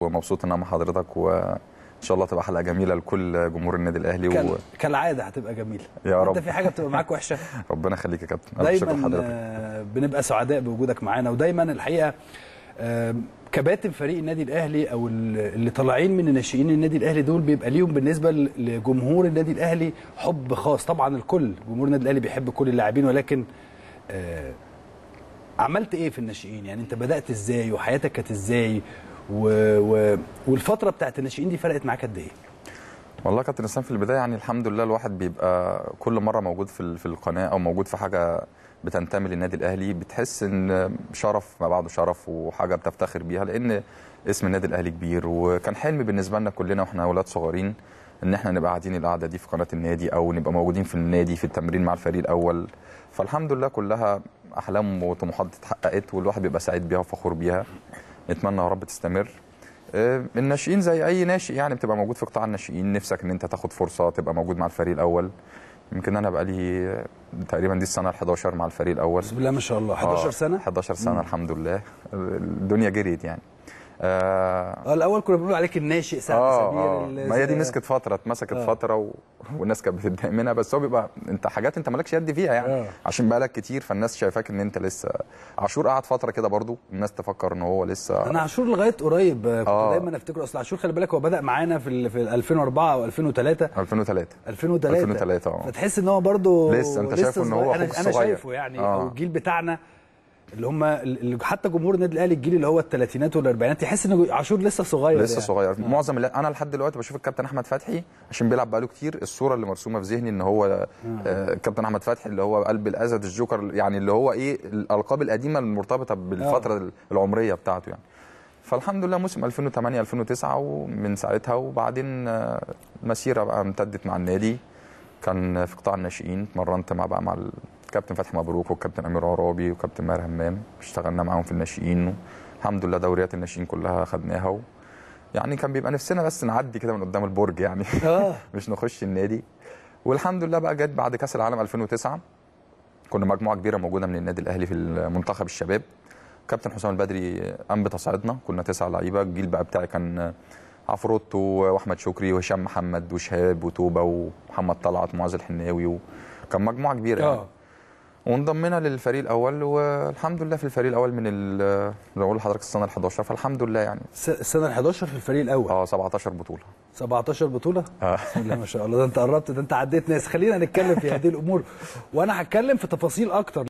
ومبسوط ان انا مع حضرتك وان شاء الله تبقى حلقه جميله لكل جمهور النادي الاهلي كان و... كالعاده هتبقى جميله يا رب انت في حاجه بتبقى معاك وحشه ربنا يخليك يا كابتن دايما آه، بنبقى سعداء بوجودك معانا ودايما الحقيقه آه، كباتن فريق النادي الاهلي او اللي طالعين من ناشئين النادي الاهلي دول بيبقى ليهم بالنسبه لجمهور النادي الاهلي حب خاص طبعا الكل جمهور النادي الاهلي بيحب كل اللاعبين ولكن آه، عملت ايه في الناشئين يعني انت بدات ازاي وحياتك كانت ازاي و... و... والفتره بتاعت الناشئين دي فرقت معاك قد ايه؟ والله كابتن اسلام في البدايه يعني الحمد لله الواحد بيبقى كل مره موجود في في القناه او موجود في حاجه بتنتمي للنادي الاهلي بتحس ان شرف ما بعده شرف وحاجه بتفتخر بيها لان اسم النادي الاهلي كبير وكان حلم بالنسبه لنا كلنا واحنا اولاد صغيرين ان احنا نبقى قاعدين القعده دي في قناه النادي او نبقى موجودين في النادي في التمرين مع الفريق الاول فالحمد لله كلها احلام وطموحات اتحققت والواحد بيبقى سعيد بيها وفخور بيها نتمنى يا رب تستمر آه، الناشئين زي اي ناشئ يعني بتبقى موجود في قطاع الناشئين نفسك ان انت تاخد فرصه تبقى موجود مع الفريق الاول يمكن انا بقى لي تقريبا دي السنه ال11 مع الفريق الاول بسم الله ما شاء الله 11 آه، سنه 11 سنه الحمد لله آه، الدنيا جريت يعني آه الاول كنا بنقول عليك الناشئ سعد آه سمير آه ما هي دي مسكت فتره اتمسكت آه فتره و... والناس كانت بتتضايق منها بس هو بيبقى انت حاجات انت مالكش يد فيها يعني آه عشان بقالك كتير فالناس شايفاك ان انت لسه عاشور قعد فتره كده برضو الناس تفكر ان هو لسه انا عاشور لغايه قريب كنت آه دايما افتكره اصل عاشور خلي بالك هو بدا معانا في في 2004 او 2003 2003 2003 2003 اه فتحس ان هو برضو لسه انت شايفه ان هو اخوك انا شايفه يعني آه او الجيل بتاعنا اللي هم اللي حتى جمهور النادي الاهلي الجيل اللي هو الثلاثينات والاربعينات تحس ان عاشور لسه صغير لسه يعني. صغير م. معظم اللي انا لحد دلوقتي بشوف الكابتن احمد فتحي عشان بيلعب بقاله كتير الصوره اللي مرسومه في ذهني ان هو الكابتن آه. احمد فتحي اللي هو قلب الاسد الجوكر يعني اللي هو ايه الالقاب القديمه المرتبطه بالفتره آه. العمريه بتاعته يعني فالحمد لله موسم 2008 2009 ومن ساعتها وبعدين آه، مسيره بقى امتدت مع النادي كان في قطاع الناشئين اتمرنت مع بقى مع كابتن فتحي مبروك والكابتن امير عرابي وكابتن ماهر همام اشتغلنا معاهم في الناشئين الحمد لله دوريات الناشئين كلها خدناها يعني كان بيبقى نفسنا بس نعدي كده من قدام البرج يعني آه. مش نخش النادي والحمد لله بقى جت بعد كاس العالم 2009 كنا مجموعه كبيره موجوده من النادي الاهلي في المنتخب الشباب كابتن حسام البدري قام بتصعيدنا كنا تسع لعيبه الجيل بقى بتاعي كان عفروتو واحمد شكري وهشام محمد وشهاب وتوبه ومحمد طلعت معاذ الحناوي وكان مجموعه كبيره آه. يعني. وانضمينا للفريق الاول والحمد لله في الفريق الاول من اللي بقول لحضرتك السنه ال11 فالحمد لله يعني السنه ال11 في الفريق الاول اه 17 بطوله 17 بطوله آه. بسم الله ما شاء الله ده انت قربت ده انت عديت ناس خلينا نتكلم في هذه الامور وانا هتكلم في تفاصيل اكتر